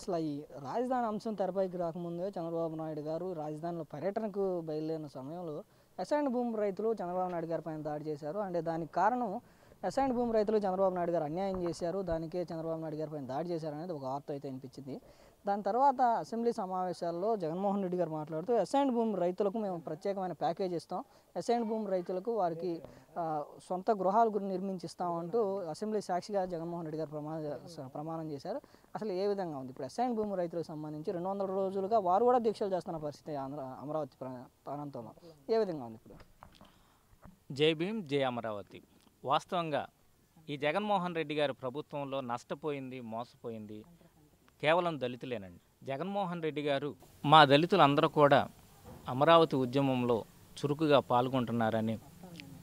అసలు ఈ రాజధాని అంశం తెరపైకి రాకముందే చంద్రబాబు నాయుడు గారు రాజధానిలో పర్యటనకు బయలుదేరిన సమయంలో ఎస్ఐండ్ భూమి రైతులు చంద్రబాబు నాయుడు గారి పైన దాడి చేశారు అంటే దానికి కారణం ఎస్ఐండ్ భూమి రైతులు చంద్రబాబు నాయుడు గారు అన్యాయం చేశారు దానికే చంద్రబాబు నాయుడు గారి పైన దాడి అనేది ఒక వార్త అయితే వినిపించింది దాని తర్వాత అసెంబ్లీ సమావేశాల్లో జగన్మోహన్ రెడ్డి గారు మాట్లాడుతూ ఎస్ఐండ్ భూమి రైతులకు మేము ప్రత్యేకమైన ప్యాకేజ్ ఇస్తాం ఎస్ఐండ్ భూమి రైతులకు వారికి సొంత గృహాల గురించి నిర్మించిస్తామంటూ అసెంబ్లీ సాక్షిగా జగన్మోహన్ రెడ్డి గారు ప్రమాణ ప్రమాణం చేశారు అసలు ఏ విధంగా ఉంది ఇప్పుడు అసైన్ భూమి రైతులకు సంబంధించి రెండు వందల రోజులుగా వారు కూడా దీక్షలు చేస్తున్న పరిస్థితి ఆంధ్ర అమరావతి ప్రాంతంలో ఏ విధంగా ఉంది ఇప్పుడు జై భీమ్ జై అమరావతి వాస్తవంగా ఈ జగన్మోహన్ రెడ్డి గారి ప్రభుత్వంలో నష్టపోయింది మోసపోయింది కేవలం దళితులేనండి జగన్మోహన్ రెడ్డి గారు మా దళితులందరూ కూడా అమరావతి ఉద్యమంలో చురుకుగా పాల్గొంటున్నారని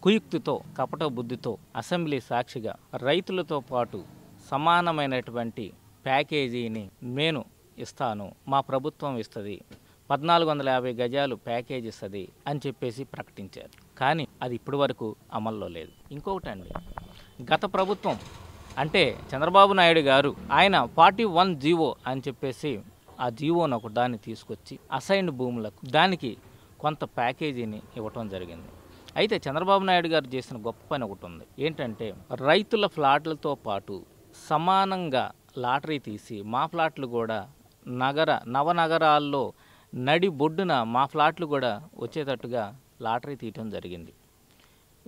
కుయుక్తితో కపట బుద్ధితో అసెంబ్లీ సాక్షిగా రైతులతో పాటు సమానమైనటువంటి ప్యాకేజీని నేను ఇస్తాను మా ప్రభుత్వం ఇస్తుంది పద్నాలుగు వందల యాభై గజాలు ప్యాకేజ్ ఇస్తుంది అని చెప్పేసి ప్రకటించారు కానీ అది ఇప్పటి వరకు అమల్లో లేదు ఇంకొకటండి గత ప్రభుత్వం అంటే చంద్రబాబు నాయుడు గారు ఆయన ఫార్టీ వన్ జీవో అని చెప్పేసి ఆ జీవోను ఒక దాన్ని తీసుకొచ్చి అసైన్డ్ భూములకు దానికి కొంత ప్యాకేజీని ఇవ్వటం జరిగింది అయితే చంద్రబాబు నాయుడు గారు చేసిన గొప్ప పని ఒకటి ఉంది ఏంటంటే రైతుల ఫ్లాట్లతో పాటు సమానంగా లాటరీ తీసి మా ఫ్లాట్లు కూడా నగర నవనగరాల్లో నడి బొడ్డున మా ఫ్లాట్లు కూడా వచ్చేటట్టుగా లాటరీ తీయటం జరిగింది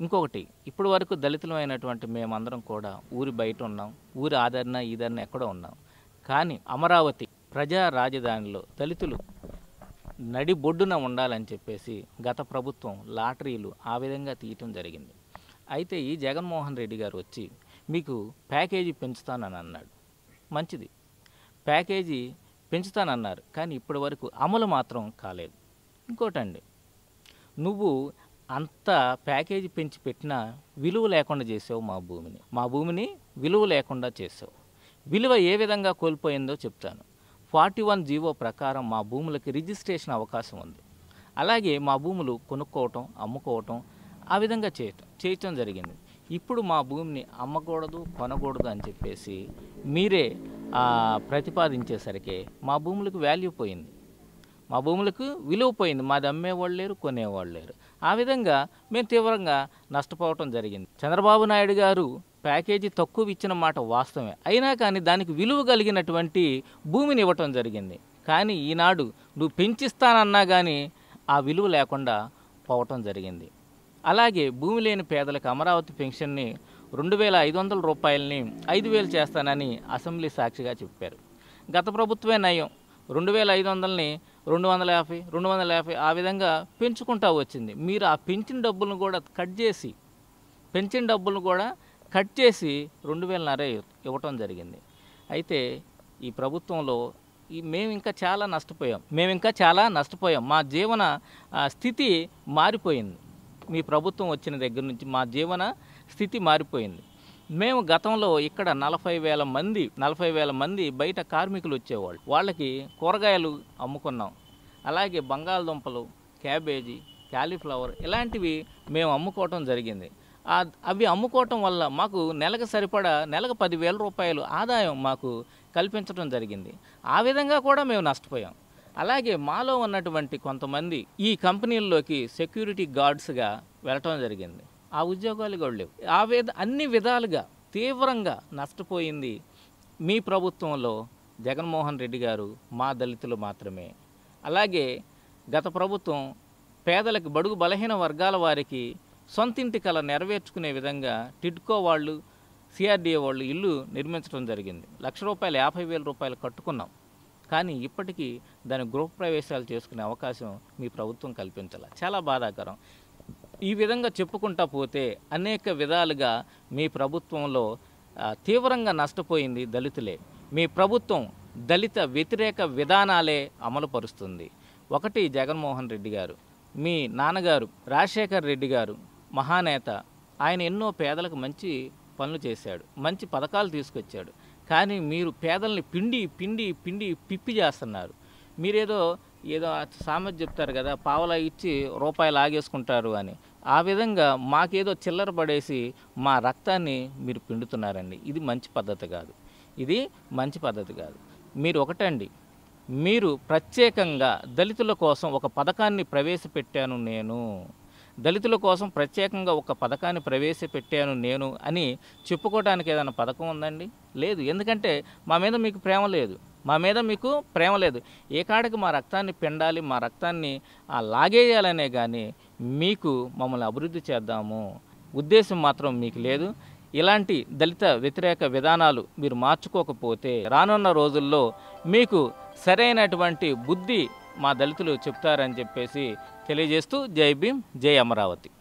ఇంకొకటి ఇప్పటి వరకు దళితులమైనటువంటి మేమందరం కూడా ఊరి బయట ఉన్నాం ఊరి ఆదరణ ఈదరణ ఎక్కడో ఉన్నాం కానీ అమరావతి ప్రజా రాజధానిలో దళితులు నడి బొడ్డున ఉండాలని చెప్పేసి గత ప్రభుత్వం లాటరీలు ఆ విధంగా తీయటం జరిగింది అయితే ఈ జగన్మోహన్ రెడ్డి గారు వచ్చి మీకు ప్యాకేజీ పెంచుతానని అన్నాడు మంచిది ప్యాకేజీ పెంచుతానన్నారు కానీ ఇప్పటి వరకు అమలు మాత్రం కాలేదు ఇంకోటండి నువ్వు అంత ప్యాకేజీ పెంచి పెట్టినా విలువ లేకుండా చేసావు మా భూమిని మా భూమిని విలువ లేకుండా చేసావు విలువ ఏ విధంగా కోల్పోయిందో చెప్తాను ఫార్టీ వన్ జీవో ప్రకారం మా భూములకి రిజిస్ట్రేషన్ అవకాశం ఉంది అలాగే మా భూములు కొనుక్కోవటం అమ్ముకోవటం ఆ విధంగా చేయటం చేయటం జరిగింది ఇప్పుడు మా భూమిని అమ్మకూడదు కొనకూడదు అని చెప్పేసి మీరే ప్రతిపాదించేసరికి మా భూములకు వాల్యూ పోయింది మా భూములకు విలువ పోయింది మాది అమ్మేవాళ్ళు లేరు కొనేవాళ్ళు లేరు ఆ విధంగా మేము తీవ్రంగా నష్టపోవటం జరిగింది చంద్రబాబు నాయుడు గారు ప్యాకేజీ తక్కువ ఇచ్చిన మాట వాస్తవమే అయినా కానీ దానికి విలువ కలిగినటువంటి భూమిని ఇవ్వటం జరిగింది కానీ ఈనాడు నువ్వు పెంచిస్తానన్నా కానీ ఆ విలువ లేకుండా పోవటం జరిగింది అలాగే భూమి లేని పేదలకు అమరావతి పెన్షన్ని రెండు వేల ఐదు వందల రూపాయలని ఐదు వేలు చేస్తానని అసెంబ్లీ సాక్షిగా చెప్పారు గత ప్రభుత్వమే నయం రెండు వేల ఐదు వందలని రెండు వందల యాభై రెండు వందల యాభై ఆ విధంగా పెంచుకుంటా వచ్చింది మీరు ఆ పెంచిన డబ్బులను కూడా కట్ చేసి పెంచిన డబ్బులను కూడా కట్ చేసి రెండు వేల నరే ఇవ్వటం జరిగింది అయితే ఈ ప్రభుత్వంలో ఈ మేము ఇంకా చాలా నష్టపోయాం మేము ఇంకా చాలా నష్టపోయాం మా జీవన స్థితి మారిపోయింది మీ ప్రభుత్వం వచ్చిన దగ్గర నుంచి మా జీవన స్థితి మారిపోయింది మేము గతంలో ఇక్కడ నలభై వేల మంది నలభై వేల మంది బయట కార్మికులు వచ్చేవాళ్ళు వాళ్ళకి కూరగాయలు అమ్ముకున్నాం అలాగే బంగాళదుంపలు క్యాబేజీ క్యాలీఫ్లవర్ ఇలాంటివి మేము అమ్ముకోవటం జరిగింది అవి అమ్ముకోవటం వల్ల మాకు నెలకు సరిపడా నెలకు పదివేల రూపాయలు ఆదాయం మాకు కల్పించడం జరిగింది ఆ విధంగా కూడా మేము నష్టపోయాం అలాగే మాలో ఉన్నటువంటి కొంతమంది ఈ కంపెనీల్లోకి సెక్యూరిటీ గార్డ్స్గా వెళ్ళటం జరిగింది ఆ ఉద్యోగాలు కూడా లేవు ఆ విద అన్ని విధాలుగా తీవ్రంగా నష్టపోయింది మీ ప్రభుత్వంలో జగన్మోహన్ రెడ్డి గారు మా దళితులు మాత్రమే అలాగే గత ప్రభుత్వం పేదలకు బడుగు బలహీన వర్గాల వారికి సొంతింటి కళ నెరవేర్చుకునే విధంగా టిట్కో వాళ్ళు సిఆర్డీఏ వాళ్ళు ఇల్లు నిర్మించడం జరిగింది లక్ష రూపాయలు యాభై వేల రూపాయలు కట్టుకున్నాం కానీ ఇప్పటికీ దాని గృహప్రవేశాలు చేసుకునే అవకాశం మీ ప్రభుత్వం కల్పించాలి చాలా బాధాకరం ఈ విధంగా చెప్పుకుంటా పోతే అనేక విధాలుగా మీ ప్రభుత్వంలో తీవ్రంగా నష్టపోయింది దళితులే మీ ప్రభుత్వం దళిత వ్యతిరేక విధానాలే అమలుపరుస్తుంది ఒకటి జగన్మోహన్ రెడ్డి గారు మీ నాన్నగారు రాజశేఖర్ రెడ్డి గారు మహానేత ఆయన ఎన్నో పేదలకు మంచి పనులు చేశాడు మంచి పథకాలు తీసుకొచ్చాడు కానీ మీరు పేదల్ని పిండి పిండి పిండి పిప్పి చేస్తున్నారు మీరేదో ఏదో సామెత చెప్తారు కదా పావలా ఇచ్చి రూపాయలు ఆగేసుకుంటారు అని ఆ విధంగా మాకేదో చిల్లర పడేసి మా రక్తాన్ని మీరు పిండుతున్నారండి ఇది మంచి పద్ధతి కాదు ఇది మంచి పద్ధతి కాదు మీరు ఒకటండి మీరు ప్రత్యేకంగా దళితుల కోసం ఒక పథకాన్ని ప్రవేశపెట్టాను నేను దళితుల కోసం ప్రత్యేకంగా ఒక పథకాన్ని ప్రవేశపెట్టాను నేను అని చెప్పుకోవడానికి ఏదైనా పథకం ఉందండి లేదు ఎందుకంటే మా మీద మీకు ప్రేమ లేదు మా మీద మీకు ప్రేమ లేదు ఏ కాడికి మా రక్తాన్ని పిండాలి మా రక్తాన్ని లాగేయాలనే కానీ మీకు మమ్మల్ని అభివృద్ధి చేద్దాము ఉద్దేశం మాత్రం మీకు లేదు ఇలాంటి దళిత వ్యతిరేక విధానాలు మీరు మార్చుకోకపోతే రానున్న రోజుల్లో మీకు సరైనటువంటి బుద్ధి మా దళితులు చెప్తారని చెప్పేసి తెలియజేస్తూ జై భీం జై అమరావతి